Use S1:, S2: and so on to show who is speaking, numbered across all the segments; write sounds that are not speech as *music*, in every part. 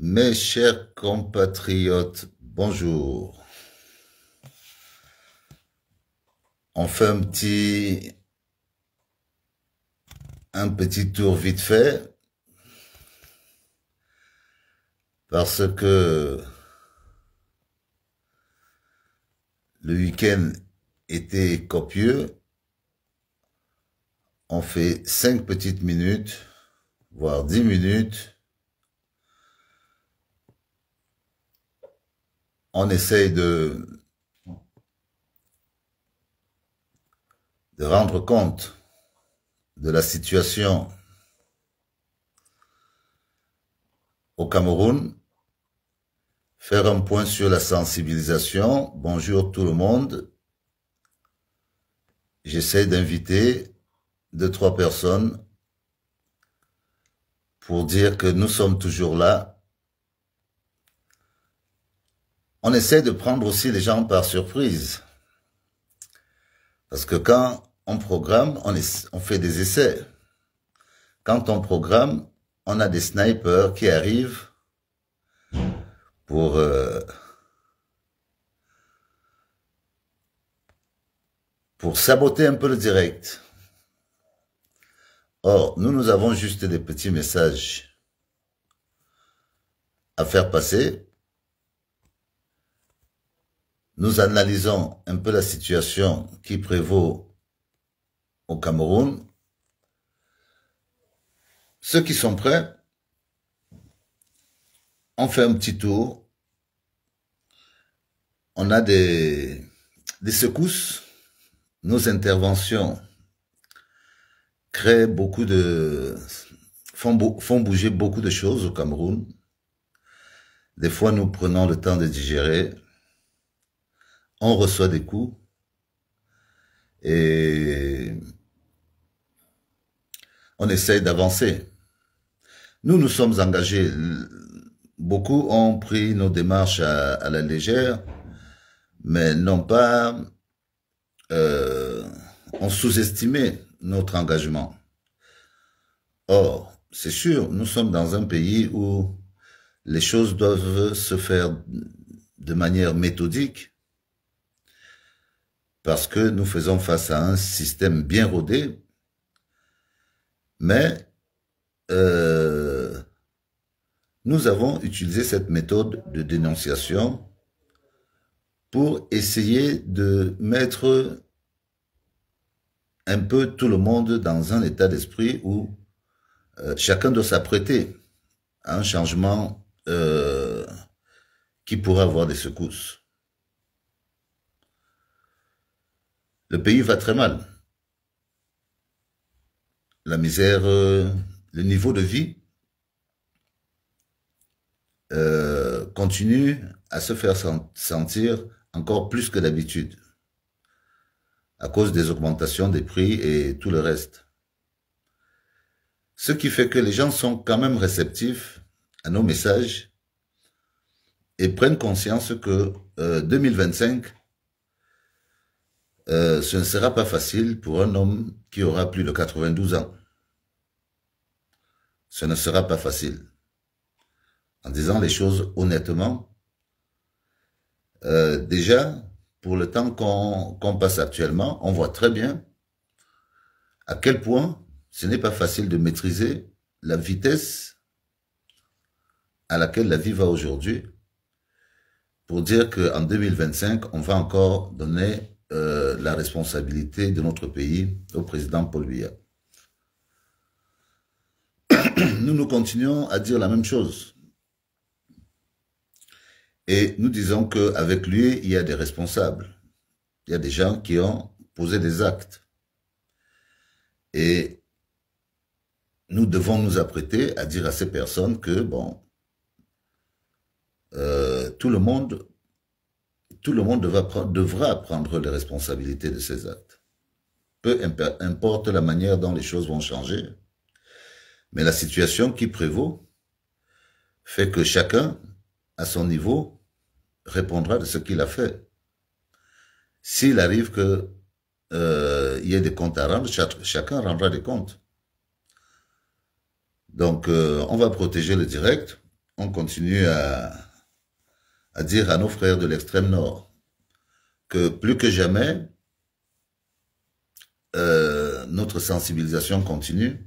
S1: Mes chers compatriotes, bonjour. On fait un petit, un petit tour vite fait. Parce que le week-end était copieux. On fait cinq petites minutes, voire dix minutes on essaye de, de rendre compte de la situation au Cameroun, faire un point sur la sensibilisation. Bonjour tout le monde. J'essaie d'inviter deux, trois personnes pour dire que nous sommes toujours là on essaie de prendre aussi les gens par surprise. Parce que quand on programme, on, fait des essais. Quand on programme, on a des snipers qui arrivent pour... Euh, pour saboter un peu le direct. Or, nous, nous avons juste des petits messages à faire passer nous analysons un peu la situation qui prévaut au Cameroun, ceux qui sont prêts, on fait un petit tour. On a des, des secousses. Nos interventions créent beaucoup de, font bouger beaucoup de choses au Cameroun. Des fois, nous prenons le temps de digérer on reçoit des coups et on essaye d'avancer. Nous, nous sommes engagés. Beaucoup ont pris nos démarches à, la légère, mais n'ont pas, euh, sous-estimé notre engagement. Or, c'est sûr, nous sommes dans un pays où les choses doivent se faire de manière méthodique, parce que nous faisons face à un système bien rodé, mais euh, nous avons utilisé cette méthode de dénonciation pour essayer de mettre un peu tout le monde dans un état d'esprit où euh, chacun doit s'apprêter à un changement euh, qui pourrait avoir des secousses. Le pays va très mal. La misère, euh, le niveau de vie euh, continue à se faire sentir encore plus que d'habitude à cause des augmentations des prix et tout le reste. Ce qui fait que les gens sont quand même réceptifs à nos messages et prennent conscience que 2025 euh, euh, ce ne sera pas facile pour un homme qui aura plus de 92 ans. Ce ne sera pas facile. En disant les choses honnêtement, euh, déjà, pour le temps qu'on passe actuellement, on voit très bien à quel point ce n'est pas facile de maîtriser la vitesse à laquelle la vie va aujourd'hui pour dire qu'en 2025, on va encore donner euh, la responsabilité de notre pays au président Paul Biya. *coughs* Nous, nous continuons à dire la même chose. Et nous disons qu'avec lui, il y a des responsables. Il y a des gens qui ont posé des actes. Et nous devons nous apprêter à dire à ces personnes que, bon, euh, tout le monde tout le monde devra, prendre les responsabilités de ses actes. Peu importe la manière dont les choses vont changer, mais la situation qui prévaut fait que chacun, à son niveau, répondra de ce qu'il a fait. S'il arrive que euh, il y ait des comptes à rendre, chacun rendra des comptes. Donc, euh, on va protéger le direct, on continue à, à dire à nos frères de l'extrême nord que plus que jamais, euh, notre sensibilisation continue.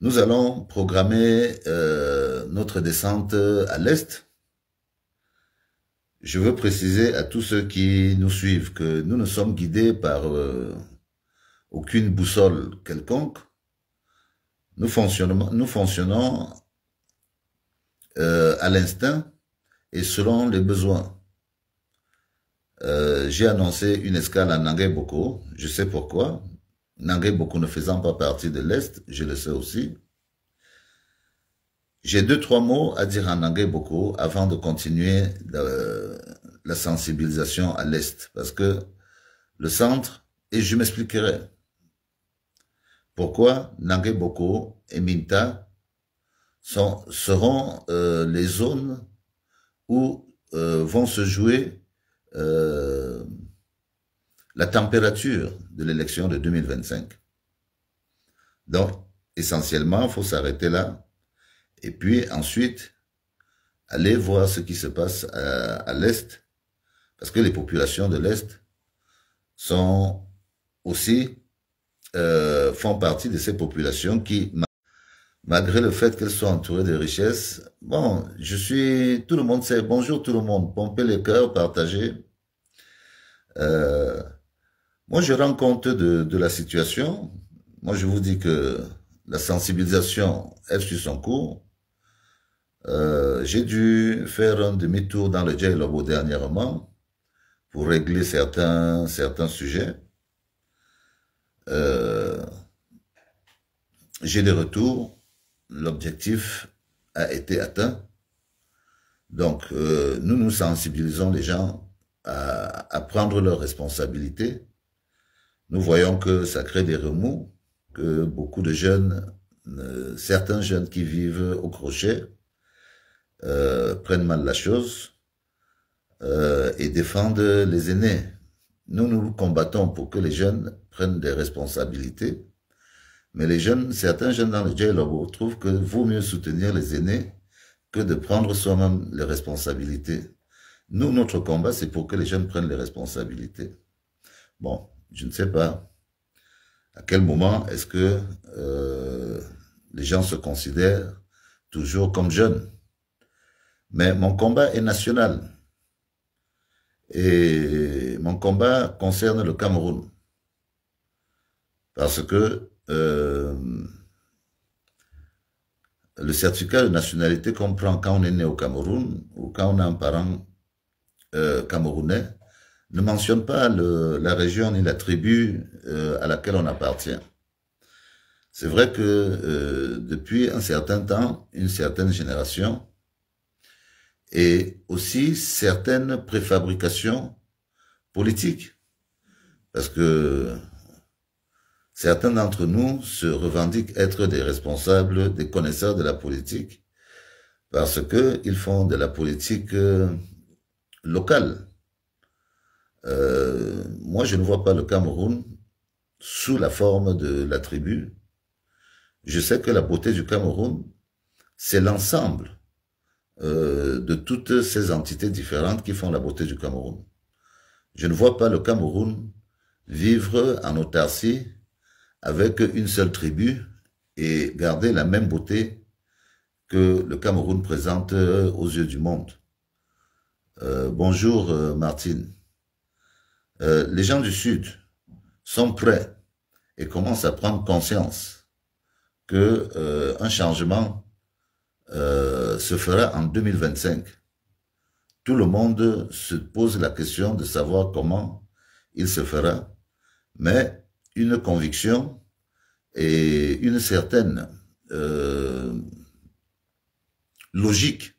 S1: Nous allons programmer euh, notre descente à l'Est. Je veux préciser à tous ceux qui nous suivent que nous ne sommes guidés par euh, aucune boussole quelconque. Nous fonctionnons, nous fonctionnons euh, à l'instinct et selon les besoins. Euh, j'ai annoncé une escale à Nangueboko. Je sais pourquoi. Nangueboko ne faisant pas partie de l'Est, je le sais aussi. J'ai deux, trois mots à dire à Nangueboko avant de continuer la sensibilisation à l'Est. Parce que le centre, et je m'expliquerai pourquoi Nangueboko et Minta seront euh, les zones où euh, vont se jouer euh, la température de l'élection de 2025. Donc, essentiellement, il faut s'arrêter là. Et puis ensuite, aller voir ce qui se passe à, l'Est, parce que les populations de l'Est sont aussi, font partie de ces populations qui malgré le fait qu'elles soit entourées de richesses. Bon, je suis, tout le monde sait, bonjour tout le monde, pomper les cœurs, partager. Euh, moi, je rends compte de, la situation. Moi, je vous dis que la sensibilisation, elle suit son cours. Euh, j'ai dû faire un demi-tour dans le J-Lobo dernièrement pour régler certains, certains sujets. Euh, j'ai des retours l'objectif a été atteint. Donc, euh, nous nous sensibilisons les gens à, prendre leurs responsabilités. Nous voyons que ça crée des remous, que beaucoup de jeunes, euh, certains jeunes qui vivent au crochet, euh, prennent mal la chose et défendent les aînés. Nous nous combattons pour que les jeunes prennent des responsabilités mais les jeunes, certains jeunes dans le jail trouvent que vaut mieux soutenir les aînés que de prendre soi-même les responsabilités. Nous, notre combat, c'est pour que les jeunes prennent les responsabilités. Bon, je ne sais pas à quel moment est-ce que euh, les gens se considèrent toujours comme jeunes. Mais mon combat est national. Et mon combat concerne le Cameroun. Parce que euh, le certificat de nationalité qu'on prend quand on est né au Cameroun ou quand on a un parent euh, camerounais ne mentionne pas la région ni la tribu euh, à laquelle on appartient. C'est vrai que depuis un certain temps, une certaine génération, et aussi certaines préfabrications politiques, parce que Certains d'entre nous se revendiquent être des responsables, des connaisseurs de la politique, parce que ils font de la politique euh, locale. Euh, moi, je ne vois pas le Cameroun sous la forme de la tribu. Je sais que la beauté du Cameroun, c'est l'ensemble euh, de toutes ces entités différentes qui font la beauté du Cameroun. Je ne vois pas le Cameroun vivre en autarcie avec une seule tribu et garder la même beauté que le Cameroun présente euh, aux yeux du monde. Euh, bonjour euh, Martine. les gens du Sud sont prêts et commencent à prendre conscience que un changement se fera en 2025. Tout le monde se pose la question de savoir comment il se fera, mais une conviction et une certaine euh, logique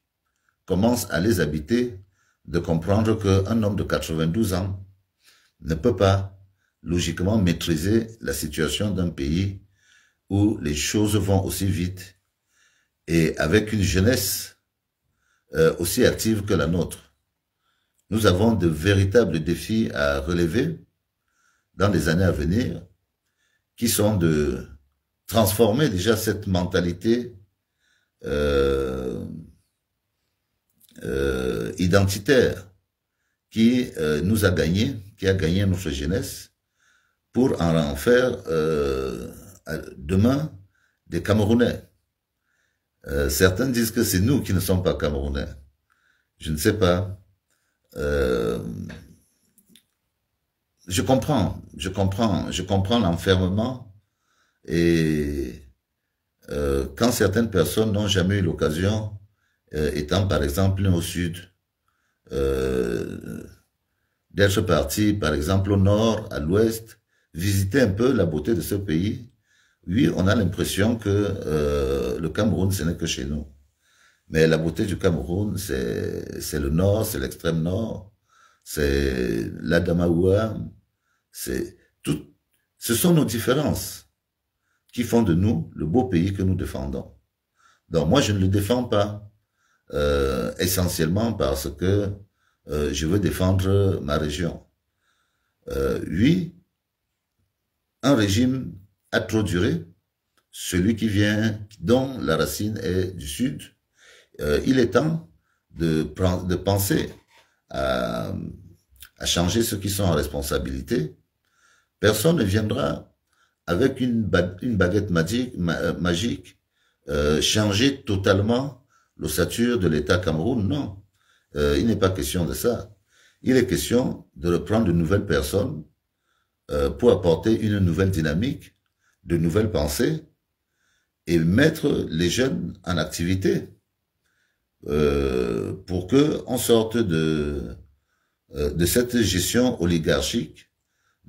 S1: commencent à les habiter de comprendre qu'un homme de 92 ans ne peut pas logiquement maîtriser la situation d'un pays où les choses vont aussi vite et avec une jeunesse euh, aussi active que la nôtre. Nous avons de véritables défis à relever dans les années à venir qui sont de transformer déjà cette mentalité euh, euh, identitaire qui euh, nous a gagné, qui a gagné notre jeunesse, pour en faire demain des Camerounais. certains disent que c'est nous qui ne sommes pas Camerounais. Je ne sais pas je comprends, je comprends, je comprends l'enfermement et euh, quand certaines personnes n'ont jamais eu l'occasion, euh, étant par exemple au sud, euh, d'être parti par exemple au nord, à l'ouest, visiter un peu la beauté de ce pays, oui, on a l'impression que euh, le Cameroun, ce n'est que chez nous. Mais la beauté du Cameroun, c'est le nord, c'est l'extrême nord, c'est l'Adamaoua, c'est tout, ce sont nos différences qui font de nous le beau pays que nous défendons. Donc moi, je ne le défends pas euh, essentiellement parce que euh, je veux défendre ma région. Euh, oui, un régime a trop duré. Celui qui vient, dont la racine est du sud, euh, il est temps de, de penser à, à changer ceux qui sont en responsabilité Personne ne viendra avec une, baguette magique, euh, euh, changer totalement l'ossature de l'État Cameroun. Non, euh, il n'est pas question de ça. Il est question de reprendre de nouvelles personnes pour apporter une nouvelle dynamique, de nouvelles pensées et mettre les jeunes en activité pour que sorte de de cette gestion oligarchique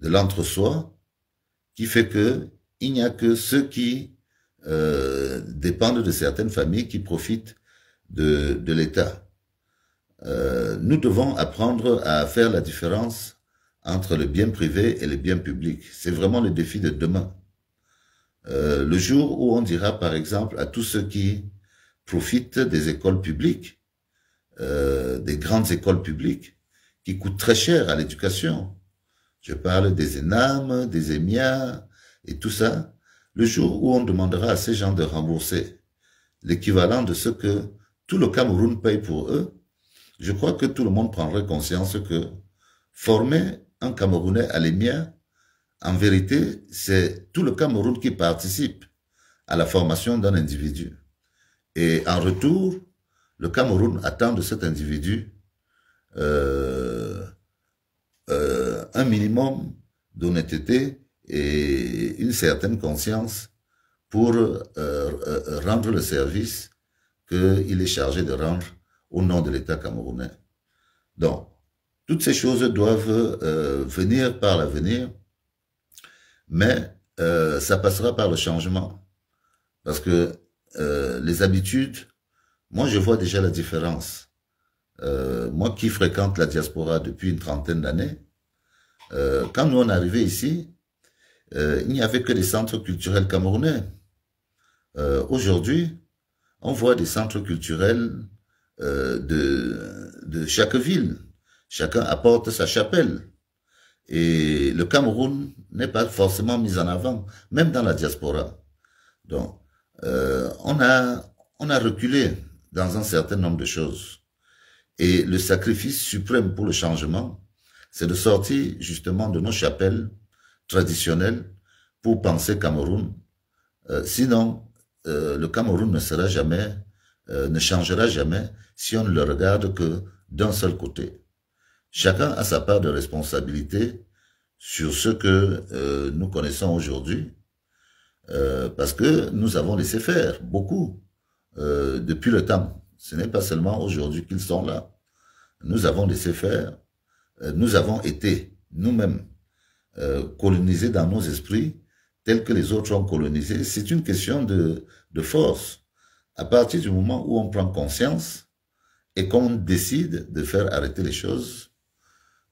S1: de l'entre-soi qui fait que il n'y a que ceux qui euh, dépendent de certaines familles qui profitent de, de l'État. Euh, nous devons apprendre à faire la différence entre le bien privé et le bien public. C'est vraiment le défi de demain. Euh, le jour où on dira, par exemple, à tous ceux qui profitent des écoles publiques, des grandes écoles publiques, qui coûtent très cher à l'éducation, je parle des énames, des émias et tout ça. Le jour où on demandera à ces gens de rembourser l'équivalent de ce que tout le Cameroun paye pour eux, je crois que tout le monde prendrait conscience que former un Camerounais à l'émia, en vérité, c'est tout le Cameroun qui participe à la formation d'un individu. Et en retour, le Cameroun attend de cet individu euh, euh, un minimum d'honnêteté et une certaine conscience pour euh, euh, rendre le service qu'il est chargé de rendre au nom de l'État camerounais. Donc, toutes ces choses doivent euh, venir par l'avenir, mais euh, ça passera par le changement. Parce que euh, les habitudes, moi je vois déjà la différence. Euh, moi qui fréquente la diaspora depuis une trentaine d'années, euh, quand nous on arrivait ici, euh, il n'y avait que des centres culturels camerounais. Euh, Aujourd'hui, on voit des centres culturels euh, de, de chaque ville. Chacun apporte sa chapelle. Et le Cameroun n'est pas forcément mis en avant, même dans la diaspora. Donc, euh, on, a, on a reculé dans un certain nombre de choses. Et le sacrifice suprême pour le changement, c'est de sortir justement de nos chapelles traditionnelles pour penser Cameroun. Euh, sinon, euh, le Cameroun ne sera jamais, euh, ne changera jamais si on ne le regarde que d'un seul côté. Chacun a sa part de responsabilité sur ce que nous connaissons aujourd'hui, parce que nous avons laissé faire beaucoup depuis le temps. Ce n'est pas seulement aujourd'hui qu'ils sont là. Nous avons laissé faire euh, nous avons été nous-mêmes euh, colonisés dans nos esprits tels que les autres ont colonisé. C'est une question de, de force. À partir du moment où on prend conscience et qu'on décide de faire arrêter les choses,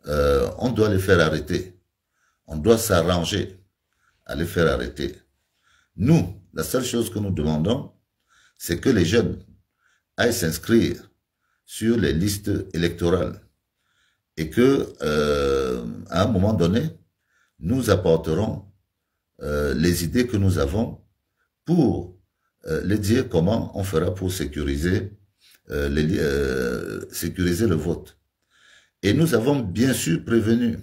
S1: euh, on doit les faire arrêter. On doit s'arranger à les faire arrêter. Nous, la seule chose que nous demandons, c'est que les jeunes aillent s'inscrire sur les listes électorales et que euh, à un moment donné, nous apporterons euh, les idées que nous avons pour euh, les dire comment on fera pour sécuriser, les, sécuriser le vote. Et nous avons bien sûr prévenu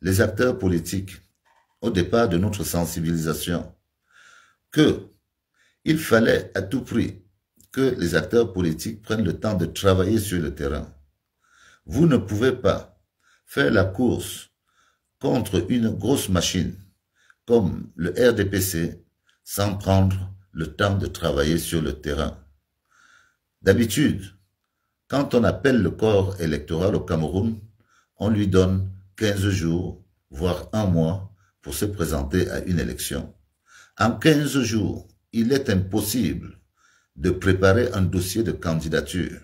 S1: les acteurs politiques au départ de notre sensibilisation que il fallait à tout prix que les acteurs politiques prennent le temps de travailler sur le terrain vous ne pouvez pas faire la course contre une grosse machine comme le RDPC sans prendre le temps de travailler sur le terrain. D'habitude, quand on appelle le corps électoral au Cameroun, on lui donne 15 jours, voire un mois, pour se présenter à une élection. En 15 jours, il est impossible de préparer un dossier de candidature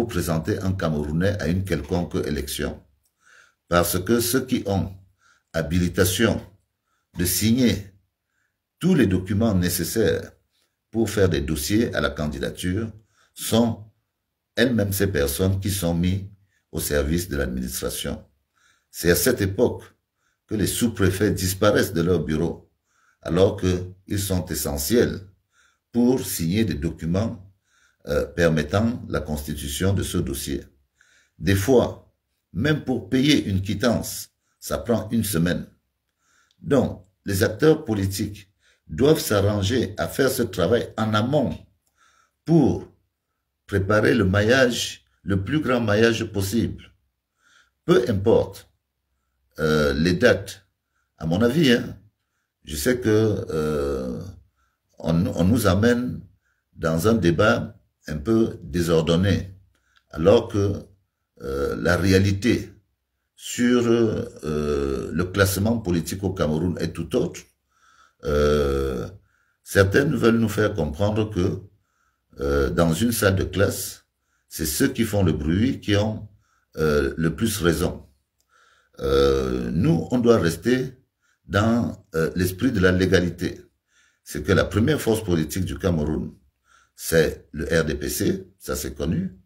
S1: présenter un Camerounais à une quelconque élection. Parce que ceux qui ont habilitation de signer tous les documents nécessaires pour faire des dossiers à la candidature sont elles-mêmes ces personnes qui sont mises au service de l'administration. C'est à cette époque que les sous-préfets disparaissent de leur bureau, alors qu'ils sont essentiels pour signer des documents euh, permettant la constitution de ce dossier. Des fois, même pour payer une quittance, ça prend une semaine. Donc, les acteurs politiques doivent s'arranger à faire ce travail en amont pour préparer le maillage, le plus grand maillage possible. Peu importe euh, les dates, à mon avis, hein, je sais que euh, on, on nous amène dans un débat un peu désordonné, alors que euh, la réalité sur euh, le classement politique au Cameroun est tout autre. Euh, certaines veulent nous faire comprendre que dans une salle de classe, c'est ceux qui font le bruit qui ont le plus raison. nous, on doit rester dans l'esprit de la légalité. C'est que la première force politique du Cameroun, c'est le RDPC, ça c'est connu.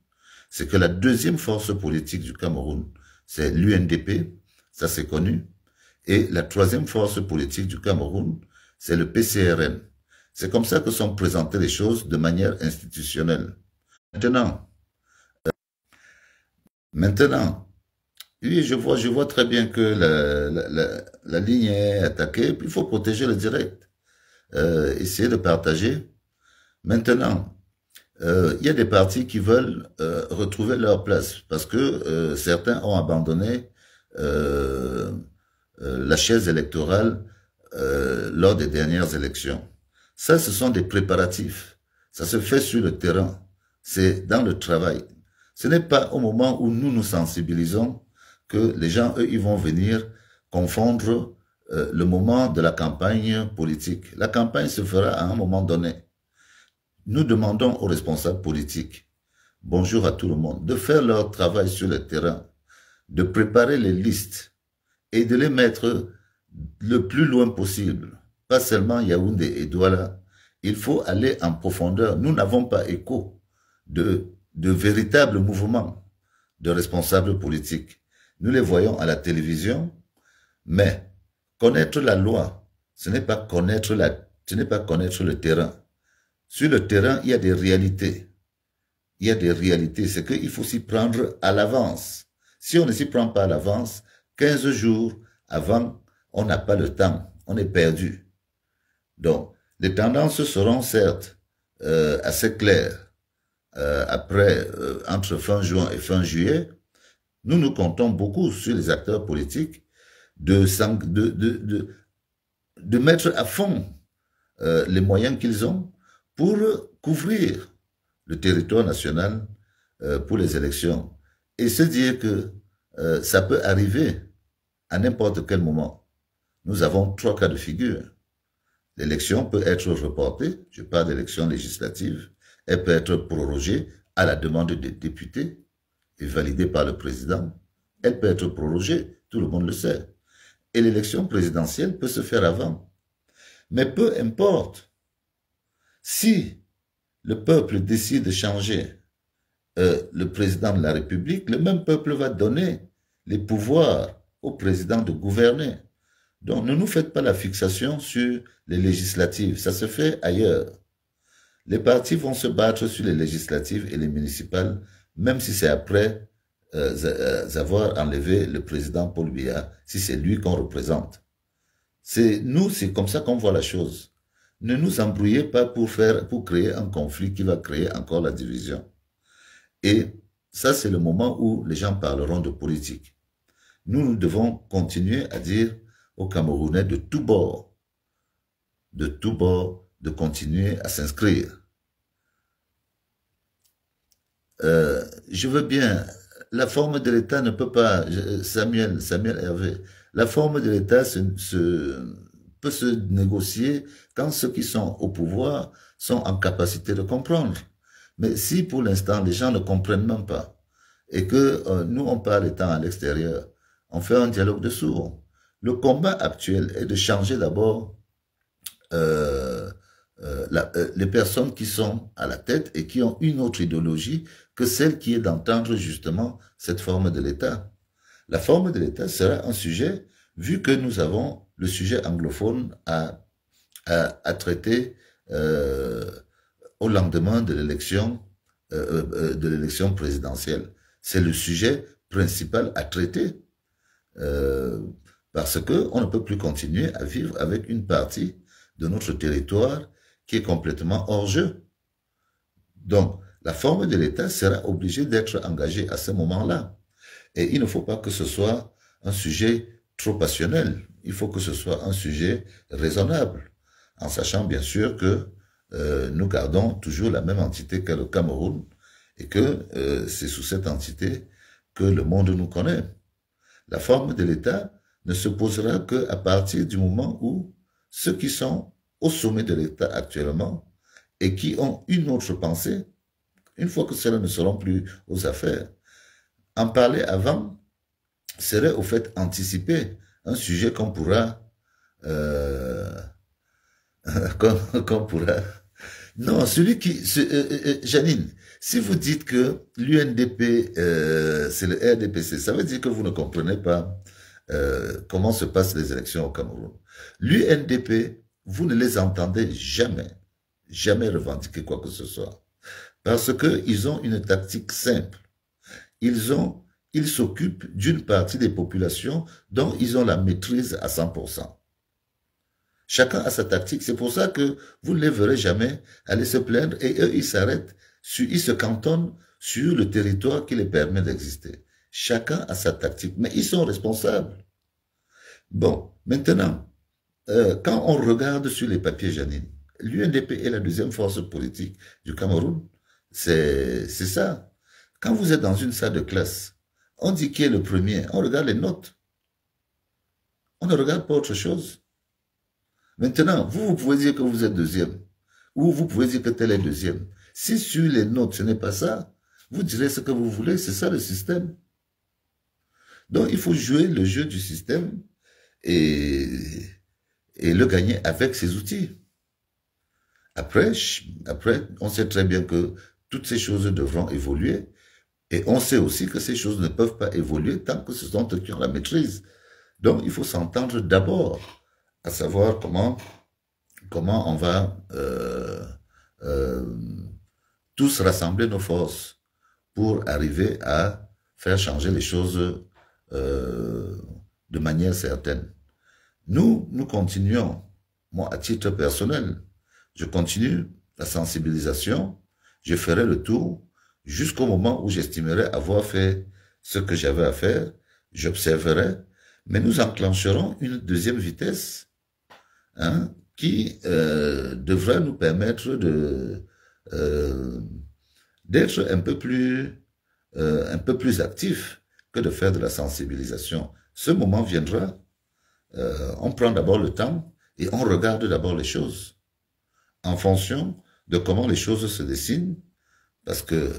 S1: C'est que la deuxième force politique du Cameroun, c'est l'UNDP, ça c'est connu. Et la troisième force politique du Cameroun, c'est le PCRN. C'est comme ça que sont présentées les choses de manière institutionnelle. Maintenant, euh, maintenant, oui, je vois, je vois très bien que la, ligne est attaquée. Puis il faut protéger le direct, euh, essayer de partager Maintenant, il euh, y a des partis qui veulent euh, retrouver leur place parce que euh, certains ont abandonné la chaise électorale lors des dernières élections. Ça, ce sont des préparatifs. Ça se fait sur le terrain. C'est dans le travail. Ce n'est pas au moment où nous nous sensibilisons que les gens, eux, ils vont venir confondre le moment de la campagne politique. La campagne se fera à un moment donné. Nous demandons aux responsables politiques, bonjour à tout le monde, de faire leur travail sur le terrain, de préparer les listes et de les mettre le plus loin possible. Pas seulement Yaoundé et Douala. Il faut aller en profondeur. Nous n'avons pas écho de, de véritables mouvements de responsables politiques. Nous les voyons à la télévision, mais connaître la loi, ce n'est pas connaître la, ce n'est pas connaître le terrain. Sur le terrain, il y a des réalités. Il y a des réalités. C'est qu'il faut s'y prendre à l'avance. Si on ne s'y prend pas à l'avance, 15 jours avant, on n'a pas le temps. On est perdu. Donc, les tendances seront certes euh, assez claires euh, après, euh, entre fin juin et fin juillet. Nous nous comptons beaucoup sur les acteurs politiques de, de mettre à fond les moyens qu'ils ont pour couvrir le territoire national euh, pour les élections et se dire que euh, ça peut arriver à n'importe quel moment. Nous avons trois cas de figure. L'élection peut être reportée, je parle d'élection législative, elle peut être prorogée à la demande des députés et validée par le président. Elle peut être prorogée, tout le monde le sait. Et l'élection présidentielle peut se faire avant. Mais peu importe, si le peuple décide de changer euh, le président de la République, le même peuple va donner les pouvoirs au président de gouverner. Donc ne nous faites pas la fixation sur les législatives, ça se fait ailleurs. Les partis vont se battre sur les législatives et les municipales, même si c'est après euh, euh, avoir enlevé le président Paul Biya, si c'est lui qu'on représente. C'est nous, c'est comme ça qu'on voit la chose. Ne nous embrouillez pas pour, créer un conflit qui va créer encore la division. Et ça, c'est le moment où les gens parleront de politique. Nous, nous devons continuer à dire aux Camerounais de tout bord, de tout bord, de continuer à s'inscrire. Euh, je veux bien, la forme de l'État ne peut pas, Samuel, Samuel Hervé, la forme de l'État c'est... se peut se négocier quand ceux qui sont au pouvoir sont en capacité de comprendre. Mais si pour l'instant les gens ne comprennent même pas et que euh, nous on parle étant à l'extérieur, on fait un dialogue de sourds. Le combat actuel est de changer d'abord euh, euh, les personnes qui sont à la tête et qui ont une autre idéologie que celle qui est d'entendre justement cette forme de l'État. La forme de l'État sera un sujet vu que nous avons le sujet anglophone à, traiter euh, au lendemain de l'élection euh, euh, de l'élection présidentielle. C'est le sujet principal à traiter parce que on ne peut plus continuer à vivre avec une partie de notre territoire qui est complètement hors jeu. Donc, la forme de l'État sera obligée d'être engagée à ce moment-là. Et il ne faut pas que ce soit un sujet trop passionnel il faut que ce soit un sujet raisonnable, en sachant bien sûr que euh, nous gardons toujours la même entité que le Cameroun et que euh, c'est sous cette entité que le monde nous connaît. La forme de l'État ne se posera qu'à partir du moment où ceux qui sont au sommet de l'État actuellement et qui ont une autre pensée, une fois que cela ne seront plus aux affaires, en parler avant serait au fait anticiper un sujet qu'on pourra, euh, *laughs* qu'on pourra. Non, celui qui, euh, euh, Janine, si vous dites que l'UNDP, c'est le RDPC, ça veut dire que vous ne comprenez pas comment se passent les élections au Cameroun. L'UNDP, vous ne les entendez jamais, jamais revendiquer quoi que ce soit, parce que ils ont une tactique simple. Ils ont ils s'occupent d'une partie des populations dont ils ont la maîtrise à 100%. Chacun a sa tactique, c'est pour ça que vous ne les verrez jamais aller se plaindre et eux, ils s'arrêtent, ils se cantonnent sur le territoire qui les permet d'exister. Chacun a sa tactique, mais ils sont responsables. Bon, maintenant, euh, quand on regarde sur les papiers Janine, l'UNDP est la deuxième force politique du Cameroun. C'est ça. Quand vous êtes dans une salle de classe, on dit qui est le premier, on regarde les notes. On ne regarde pas autre chose. Maintenant, vous, vous pouvez dire que vous êtes deuxième. Ou vous pouvez dire que tel est deuxième. Si sur les notes, ce n'est pas ça, vous direz ce que vous voulez, c'est ça le système. Donc, il faut jouer le jeu du système et, et le gagner avec ses outils. Après, après, on sait très bien que toutes ces choses devront évoluer et on sait aussi que ces choses ne peuvent pas évoluer tant que ce sont eux qui ont la maîtrise. Donc il faut s'entendre d'abord, à savoir comment, comment on va euh, euh, tous rassembler nos forces pour arriver à faire changer les choses euh, de manière certaine. Nous, nous continuons, moi à titre personnel, je continue la sensibilisation, je ferai le tour jusqu'au moment où j'estimerais avoir fait ce que j'avais à faire, j'observerai, mais nous enclencherons une deuxième vitesse hein, qui euh, devrait nous permettre de euh, d'être un peu plus euh, un peu plus actif que de faire de la sensibilisation. Ce moment viendra. Euh, on prend d'abord le temps et on regarde d'abord les choses en fonction de comment les choses se dessinent, parce que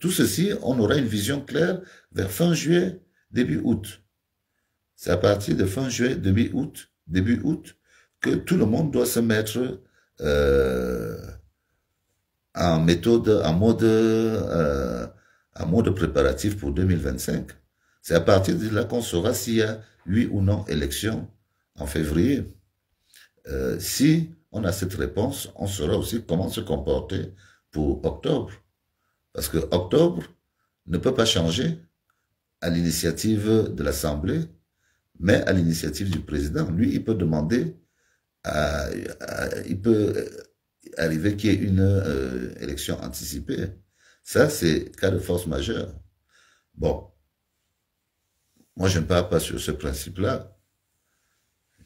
S1: tout ceci, on aura une vision claire vers fin juillet, début août. C'est à partir de fin juillet, début août, début août, que tout le monde doit se mettre euh, en méthode, en mode, euh, en mode préparatif pour 2025. C'est à partir de là qu'on saura s'il y a oui ou non élection en février. Euh, si on a cette réponse, on saura aussi comment se comporter pour octobre. Parce que octobre ne peut pas changer à l'initiative de l'Assemblée, mais à l'initiative du président. Lui, il peut demander, à, il peut arriver qu'il y ait une euh, élection anticipée. Ça, c'est cas de force majeure. Bon, moi, je ne parle pas sur ce principe-là.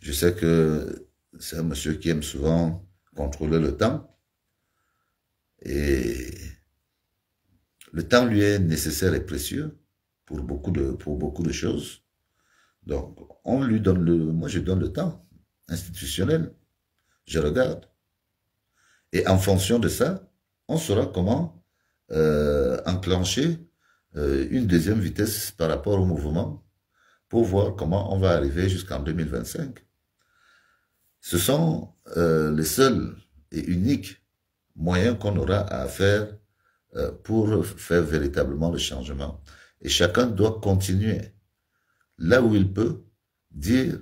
S1: Je sais que c'est un monsieur qui aime souvent contrôler le temps. Et le temps lui est nécessaire et précieux pour beaucoup de, pour beaucoup de choses. Donc, on lui donne le, moi je donne le temps institutionnel. Je regarde. Et en fonction de ça, on saura comment euh, enclencher euh, une deuxième vitesse par rapport au mouvement pour voir comment on va arriver jusqu'en 2025. Ce sont euh, les seuls et uniques moyens qu'on aura à faire euh, pour faire véritablement le changement. Et chacun doit continuer, là où il peut, dire,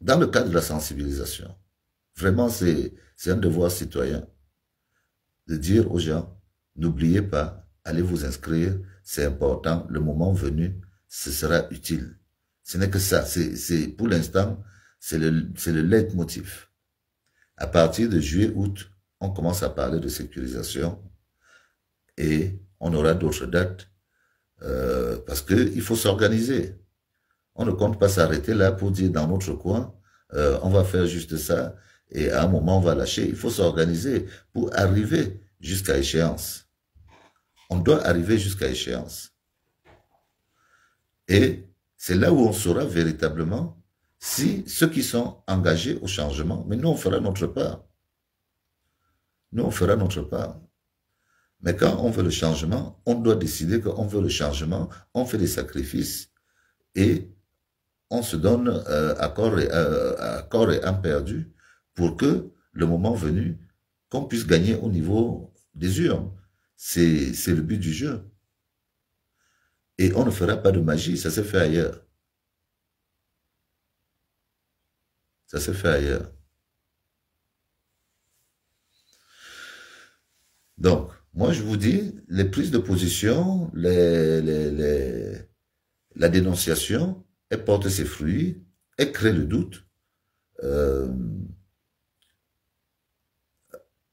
S1: dans le cadre de la sensibilisation, vraiment c'est un devoir citoyen, de dire aux gens, n'oubliez pas, allez vous inscrire, c'est important, le moment venu, ce sera utile. Ce n'est que ça, c'est pour l'instant, c'est le, le leitmotiv. À partir de juillet-août, on commence à parler de sécurisation, et on aura d'autres dates euh, parce qu'il faut s'organiser. On ne compte pas s'arrêter là pour dire dans notre coin, euh, on va faire juste ça et à un moment on va lâcher. Il faut s'organiser pour arriver jusqu'à échéance. On doit arriver jusqu'à échéance. Et c'est là où on saura véritablement si ceux qui sont engagés au changement, mais nous on fera notre part. Nous on fera notre part. Mais quand on veut le changement, on doit décider qu'on veut le changement, on fait des sacrifices et on se donne euh, euh, à, corps et, âme perdu pour que le moment venu, qu'on puisse gagner au niveau des urnes. C'est le but du jeu. Et on ne fera pas de magie, ça s'est fait ailleurs. Ça s'est fait ailleurs. Donc, moi, je vous dis, les prises de position, la dénonciation, elle porte ses fruits, elles crée le doute, euh,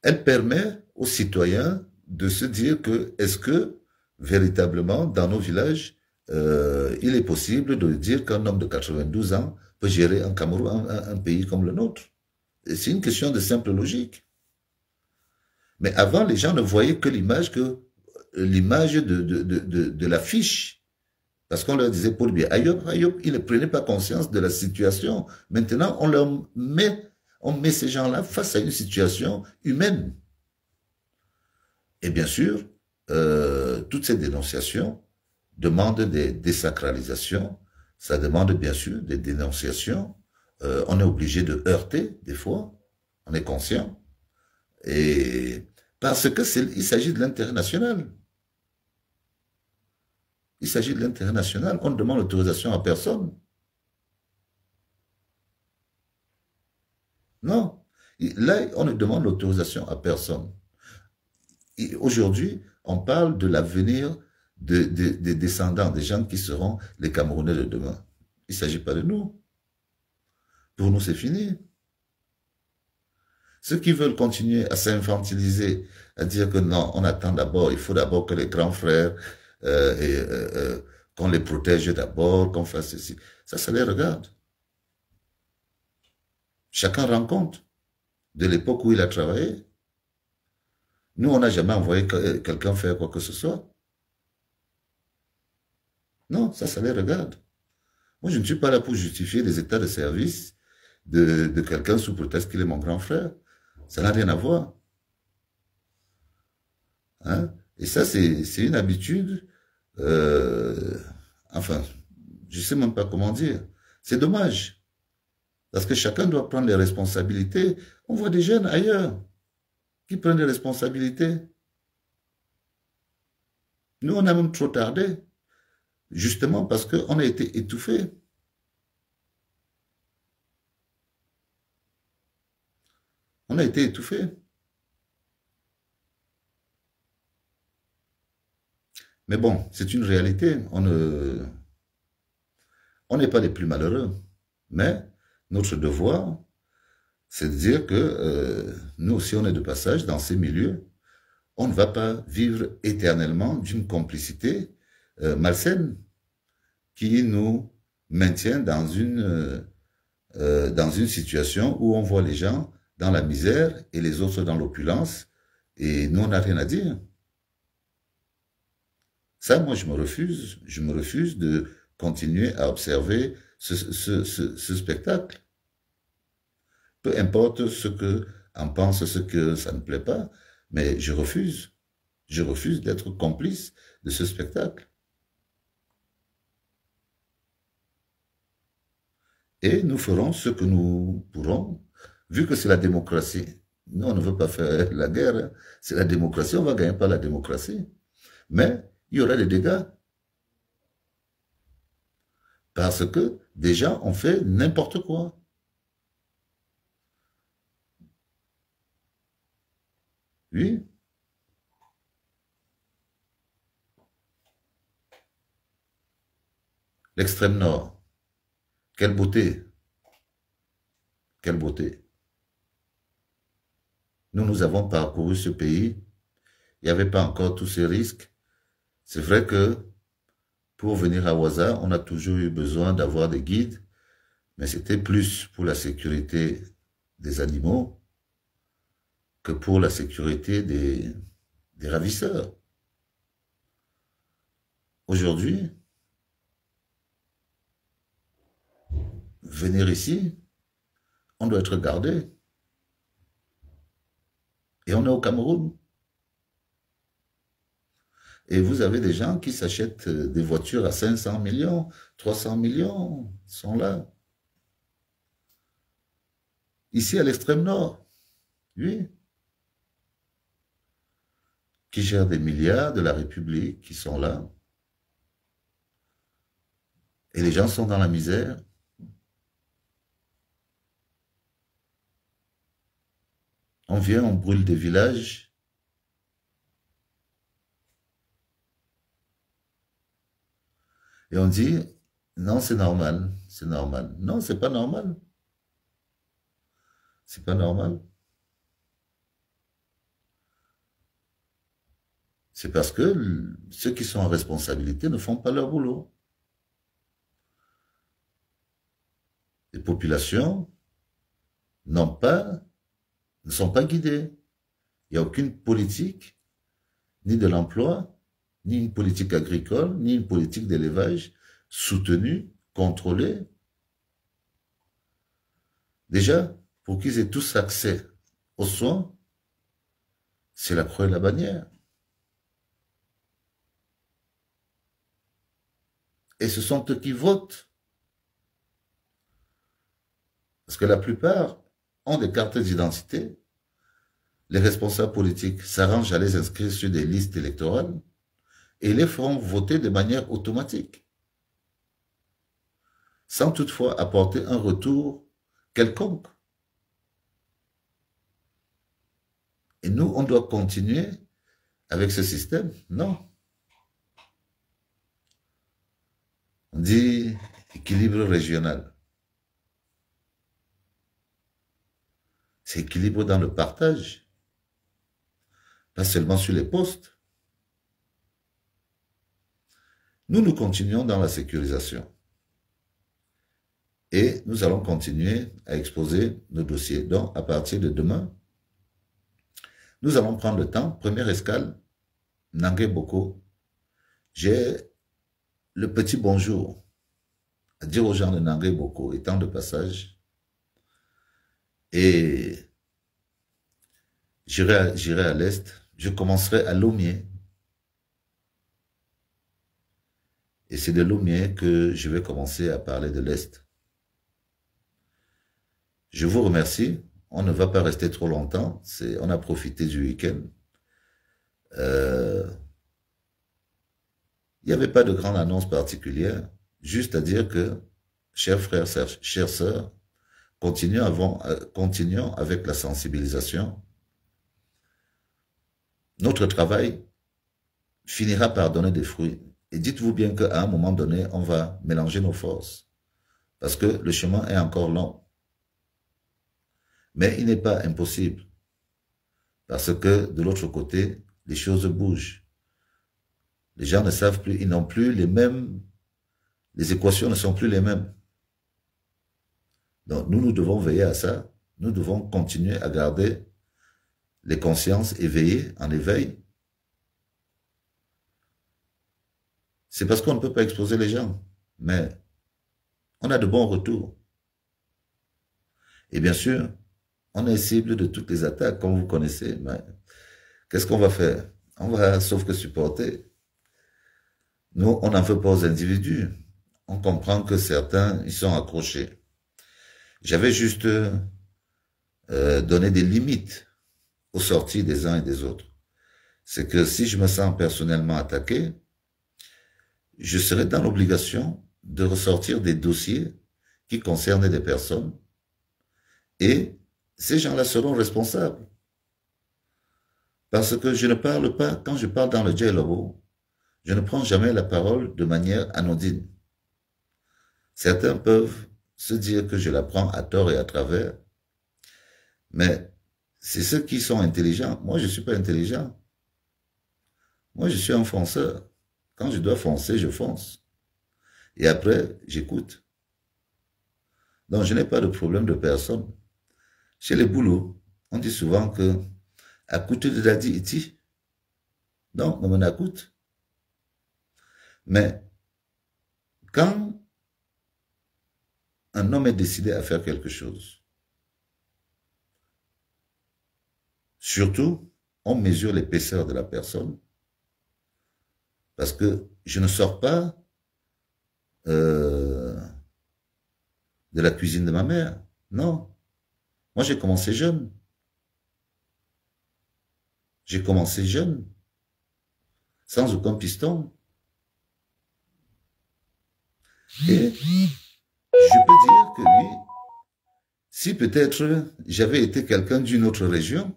S1: elle permet aux citoyens de se dire que est-ce que véritablement dans nos villages, euh, il est possible de dire qu'un homme de 92 ans peut gérer un Cameroun, un pays comme le nôtre. C'est une question de simple logique. Mais avant, les gens ne voyaient que l'image que l'image de, de, de, de l'affiche. Parce qu'on leur disait pour lui, Ayop, Ayop, ils ne prenaient pas conscience de la situation. Maintenant, on leur met, on met ces gens-là face à une situation humaine. Et bien sûr, euh, toutes ces dénonciations demandent des désacralisations, ça demande bien sûr des dénonciations. Euh, on est obligé de heurter des fois, on est conscient. Et parce qu'il s'agit de l'intérêt national. Il s'agit de l'intérêt national. On ne demande l'autorisation à personne. Non. Là, on ne demande l'autorisation à personne. Aujourd'hui, on parle de l'avenir des descendants, des gens qui seront les Camerounais de demain. Il ne s'agit pas de nous. Pour nous, c'est fini. Ceux qui veulent continuer à s'infantiliser, à dire que non, on attend d'abord, il faut d'abord que les grands frères, euh, euh, euh, qu'on les protège d'abord, qu'on fasse ceci, ça, ça les regarde. Chacun rend compte de l'époque où il a travaillé. Nous, on n'a jamais envoyé quelqu'un faire quoi que ce soit. Non, ça, ça les regarde. Moi, je ne suis pas là pour justifier les états de service de, de quelqu'un sous prétexte qu'il est mon grand frère. Ça n'a rien à voir. Hein? Et ça, c'est une habitude, euh, enfin, je ne sais même pas comment dire. C'est dommage. Parce que chacun doit prendre les responsabilités. On voit des jeunes ailleurs qui prennent des responsabilités. Nous, on a même trop tardé, justement parce qu'on a été étouffés. On a été étouffé. Mais bon, c'est une réalité. On ne, on n'est pas les plus malheureux. Mais notre devoir, c'est de dire que euh, nous, si on est de passage dans ces milieux, on ne va pas vivre éternellement d'une complicité euh, malsaine qui nous maintient dans une, euh, dans une situation où on voit les gens dans la misère et les autres dans l'opulence, et nous, on n'a rien à dire. Ça, moi, je me refuse. Je me refuse de continuer à observer ce, spectacle. Peu importe ce que en pense, ce que ça ne plaît pas, mais je refuse. Je refuse d'être complice de ce spectacle. Et nous ferons ce que nous pourrons vu que c'est la démocratie, nous, on ne veut pas faire *laughs* la guerre. Hein. C'est la démocratie, on va gagner par la démocratie. Mais il y aura des dégâts. Parce que déjà, on fait n'importe quoi. Oui. L'extrême nord. Quelle beauté. Quelle beauté. Nous, nous avons parcouru ce pays. Il n'y avait pas encore tous ces risques. C'est vrai que pour venir à Ouaza, on a toujours eu besoin d'avoir des guides, mais c'était plus pour la sécurité des animaux que pour la sécurité des, des ravisseurs. Aujourd'hui, venir ici, on doit être gardé. Et on est au Cameroun. Et vous avez des gens qui s'achètent euh, des voitures à 500 millions, 300 millions, sont là. Ici, à l'extrême nord, oui, qui gèrent des milliards de la République, qui sont là. Et les gens sont dans la misère. On vient, on brûle des villages. Et on dit, non, c'est normal, c'est normal. Non, c'est pas normal. C'est pas normal. C'est parce que ceux qui sont en responsabilité ne font pas leur boulot. Les populations n'ont pas ne sont pas guidés. Il n'y a aucune politique, ni de l'emploi, ni une politique agricole, ni une politique d'élevage soutenue, contrôlée. Déjà, pour qu'ils aient tous accès aux soins, c'est la croix et la bannière. Et ce sont eux qui votent. Parce que la plupart ont des cartes d'identité, les responsables politiques s'arrangent à les inscrire sur des listes électorales et les feront voter de manière automatique, sans toutefois apporter un retour quelconque. Et nous, on doit continuer avec ce système Non. On dit équilibre régional. C'est équilibre dans le partage. Pas seulement sur les postes. Nous, nous continuons dans la sécurisation. Et nous allons continuer à exposer nos dossiers. Donc, à partir de demain, nous allons prendre le temps. Première escale, Nangue Boko. J'ai le petit bonjour à dire aux gens de Nangue Boko, étant de passage. Et j'irai à, l'est, je commencerai à Laumier. Et c'est de Laumier que je vais commencer à parler de l'Est. Je vous remercie. On ne va pas rester trop longtemps. C'est, on a profité du week-end. Euh, il n'y avait pas de grande annonce particulière. Juste à dire que, chers frères, chères sœurs, Continuons, avant, euh, continuons avec la sensibilisation. Notre travail finira par donner des fruits. Et dites-vous bien qu'à un moment donné, on va mélanger nos forces. Parce que le chemin est encore long. Mais il n'est pas impossible. Parce que de l'autre côté, les choses bougent. Les gens ne savent plus, ils n'ont plus les mêmes, les équations ne sont plus les mêmes. Donc nous, nous devons veiller à ça. Nous devons continuer à garder les consciences éveillées, en éveil. C'est parce qu'on ne peut pas exposer les gens, mais on a de bons retours. Et bien sûr, on est cible de toutes les attaques, comme vous connaissez, mais qu'est-ce qu'on va faire On va, sauf que supporter. Nous, on n'en veut pas aux individus. On comprend que certains, ils sont accrochés. J'avais juste euh, euh, donné des limites aux sorties des uns et des autres. C'est que si je me sens personnellement attaqué, je serai dans l'obligation de ressortir des dossiers qui concernaient des personnes et ces gens-là seront responsables. Parce que je ne parle pas, quand je parle dans le dialogue, je ne prends jamais la parole de manière anodine. Certains peuvent se dire que je la prends à tort et à travers. Mais c'est ceux qui sont intelligents. Moi, je ne suis pas intelligent. Moi, je suis un fonceur. Quand je dois foncer, je fonce. Et après, j'écoute. Donc, je n'ai pas de problème de personne. Chez les boulots, on dit souvent que à côté de la iti. Donc, on m'en Mais quand un homme est décidé à faire quelque chose. Surtout, on mesure l'épaisseur de la personne. Parce que je ne sors pas euh, de la cuisine de ma mère. Non. Moi, j'ai commencé jeune. J'ai commencé jeune. Sans aucun piston. Et je peux dire que oui, si peut-être j'avais été quelqu'un d'une autre région,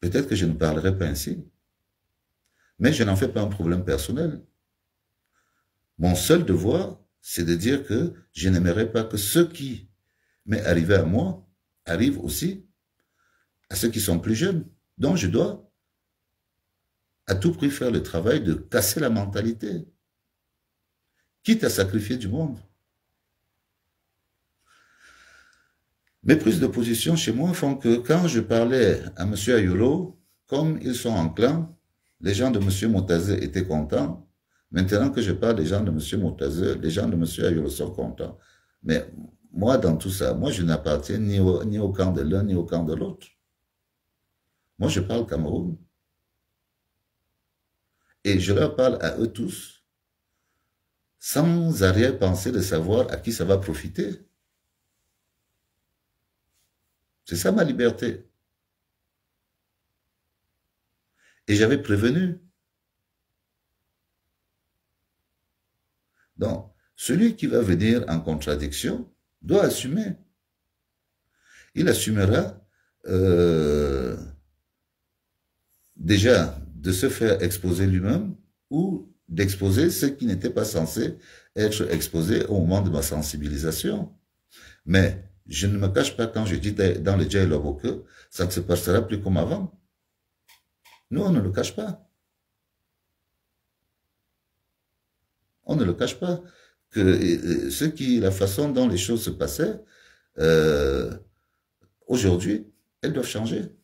S1: peut-être que je ne parlerais pas ainsi. Mais je n'en fais pas un problème personnel. Mon seul devoir, c'est de dire que je n'aimerais pas que ce qui m'est arrivé à moi arrive aussi à ceux qui sont plus jeunes. Donc je dois à tout prix faire le travail de casser la mentalité, quitte à sacrifier du monde. Mes prises de position chez moi font que quand je parlais à M. Ayolo, comme ils sont clan, les gens de M. Montazé étaient contents. Maintenant que je parle des gens de M. Montazé, les gens de M. Ayolo sont contents. Mais moi, dans tout ça, moi, je n'appartiens ni au camp de l'un ni au camp de l'autre. Moi, je parle Cameroun. Et je leur parle à eux tous sans arrière penser de savoir à qui ça va profiter. C'est ça ma liberté. Et j'avais prévenu. Donc, celui qui va venir en contradiction doit assumer. Il assumera euh, déjà de se faire exposer lui-même ou d'exposer ce qui n'était pas censé être exposé au moment de ma sensibilisation. Mais je ne me cache pas quand je dis dans le dialogue que ça ne se passera plus comme avant. Nous, on ne le cache pas. On ne le cache pas. Que euh, euh, ce qui, la façon dont les choses se passaient, euh, aujourd'hui, elles doivent changer.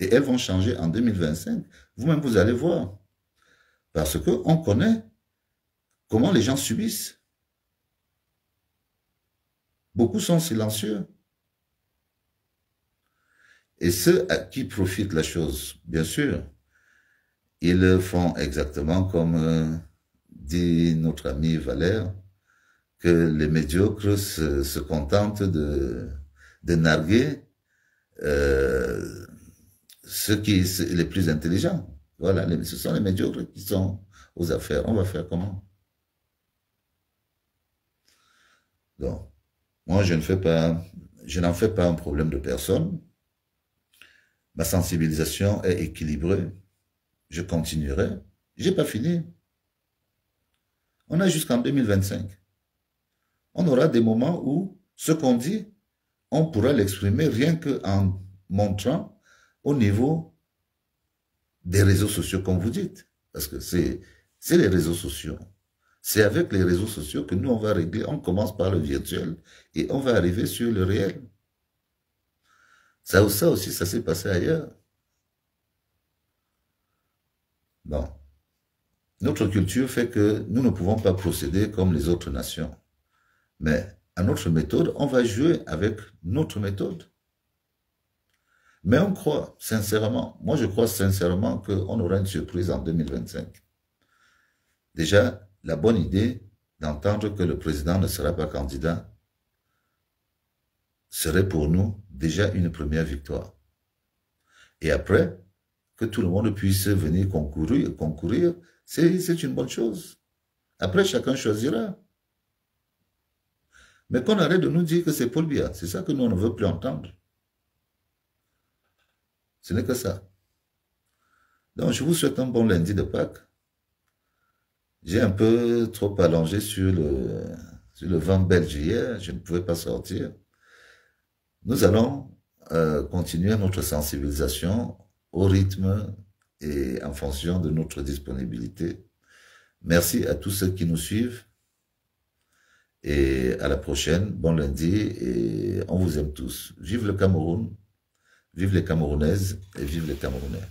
S1: Et elles vont changer en 2025. Vous-même, vous allez voir. Parce qu'on connaît comment les gens subissent. Beaucoup sont silencieux. Et ceux à qui profite la chose, bien sûr, ils font exactement comme euh, dit notre ami Valère, que les médiocres se, contentent de, de narguer euh, ceux qui sont les plus intelligents. Voilà, ce sont les médiocres qui sont aux affaires. On va faire comment Donc, moi, je ne fais pas, je n'en fais pas un problème de personne. Ma sensibilisation est équilibrée. Je continuerai. J'ai pas fini. On a jusqu'en 2025. On aura des moments où ce qu'on dit, on pourra l'exprimer rien qu'en montrant au niveau des réseaux sociaux, comme vous dites. Parce que c'est les réseaux sociaux. C'est avec les réseaux sociaux que nous, on va régler. On commence par le virtuel et on va arriver sur le réel. Ça, ça aussi, ça s'est passé ailleurs. Bon. Notre culture fait que nous ne pouvons pas procéder comme les autres nations. Mais à notre méthode, on va jouer avec notre méthode. Mais on croit sincèrement, moi je crois sincèrement qu'on aura une surprise en 2025. Déjà, la bonne idée d'entendre que le président ne sera pas candidat serait pour nous déjà une première victoire. Et après, que tout le monde puisse venir concourir, concourir c'est une bonne chose. Après, chacun choisira. Mais qu'on arrête de nous dire que c'est Paul Biya, c'est ça que nous on ne veut plus entendre. Ce n'est que ça. Donc, je vous souhaite un bon lundi de Pâques. J'ai un peu trop allongé sur le, sur le vent belge hier. Je ne pouvais pas sortir. Nous allons euh, continuer notre sensibilisation au rythme et en fonction de notre disponibilité. Merci à tous ceux qui nous suivent et à la prochaine. Bon lundi et on vous aime tous. Vive le Cameroun. Vive les Camerounaises et vive les Camerounais.